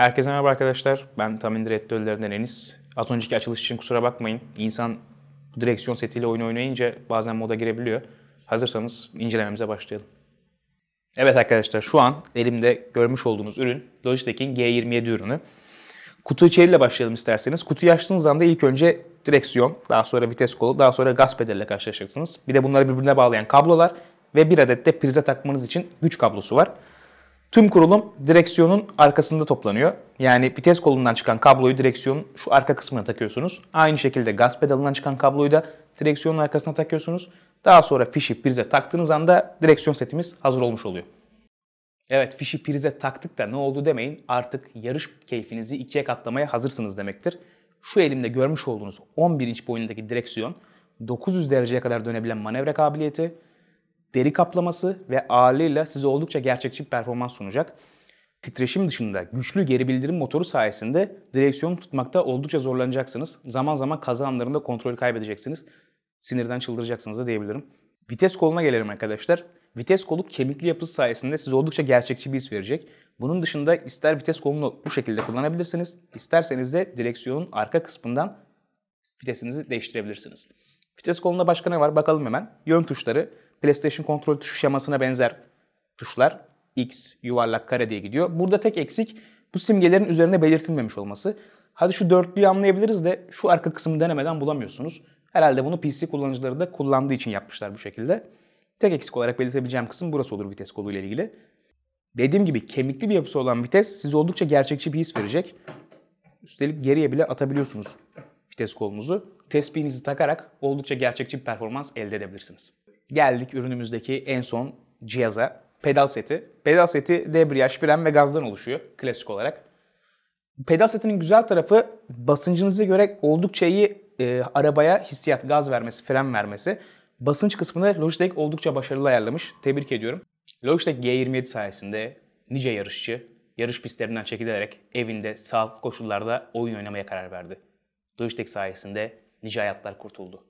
Herkese merhaba arkadaşlar. Ben Tam İndir Enis. Az önceki açılış için kusura bakmayın. İnsan direksiyon setiyle oyun oynayınca bazen moda girebiliyor. Hazırsanız incelememize başlayalım. Evet arkadaşlar şu an elimde görmüş olduğunuz ürün Logitech'in G27 ürünü. Kutu içeriyle başlayalım isterseniz. Kutuyu açtığınız anda ilk önce direksiyon, daha sonra vites kolu, daha sonra gaz pedaliyle karşılaşacaksınız. Bir de bunları birbirine bağlayan kablolar ve bir adet de prize takmanız için güç kablosu var. Tüm kurulum direksiyonun arkasında toplanıyor. Yani vites kolundan çıkan kabloyu direksiyonun şu arka kısmına takıyorsunuz. Aynı şekilde gaz pedalından çıkan kabloyu da direksiyonun arkasına takıyorsunuz. Daha sonra fişi prize taktığınız anda direksiyon setimiz hazır olmuş oluyor. Evet fişi prize taktık da ne oldu demeyin. Artık yarış keyfinizi ikiye katlamaya hazırsınız demektir. Şu elimde görmüş olduğunuz 11 inç boyundaki direksiyon, 900 dereceye kadar dönebilen manevra kabiliyeti, deri kaplaması ve ağırlığıyla size oldukça gerçekçi bir performans sunacak. Titreşim dışında güçlü geri bildirim motoru sayesinde direksiyonu tutmakta oldukça zorlanacaksınız. Zaman zaman kaza anlarında kontrolü kaybedeceksiniz. Sinirden çıldıracaksınız da diyebilirim. Vites koluna gelelim arkadaşlar. Vites kolu kemikli yapısı sayesinde size oldukça gerçekçi bir his verecek. Bunun dışında ister vites kolunu bu şekilde kullanabilirsiniz, isterseniz de direksiyonun arka kısmından vitesinizi değiştirebilirsiniz. Vites kolunda başka ne var? Bakalım hemen. Yön tuşları. PlayStation kontrol tuşu şemasına benzer tuşlar. X, yuvarlak, kare diye gidiyor. Burada tek eksik bu simgelerin üzerine belirtilmemiş olması. Hadi şu dörtlüyü anlayabiliriz de şu arka kısmı denemeden bulamıyorsunuz. Herhalde bunu PC kullanıcıları da kullandığı için yapmışlar bu şekilde. Tek eksik olarak belirtebileceğim kısım burası olur vites koluyla ilgili. Dediğim gibi kemikli bir yapısı olan vites size oldukça gerçekçi bir his verecek. Üstelik geriye bile atabiliyorsunuz vites kolumuzu tespihinizi takarak oldukça gerçekçi bir performans elde edebilirsiniz. Geldik ürünümüzdeki en son cihaza pedal seti. Pedal seti debriyaj, fren ve gazdan oluşuyor klasik olarak. Pedal setinin güzel tarafı basıncınıza göre oldukça iyi e, arabaya hissiyat, gaz vermesi, fren vermesi. Basınç kısmını Logitech oldukça başarılı ayarlamış. Tebrik ediyorum. Logitech G27 sayesinde nice yarışçı yarış pistlerinden çekilerek evinde sağlıklı koşullarda oyun oynamaya karar verdi. Logitech sayesinde nice hayatlar kurtuldu.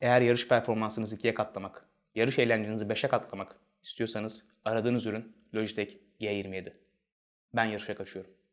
Eğer yarış performansınızı ikiye katlamak, yarış eğlencenizi beşe katlamak istiyorsanız aradığınız ürün Logitech G27. Ben yarışa kaçıyorum.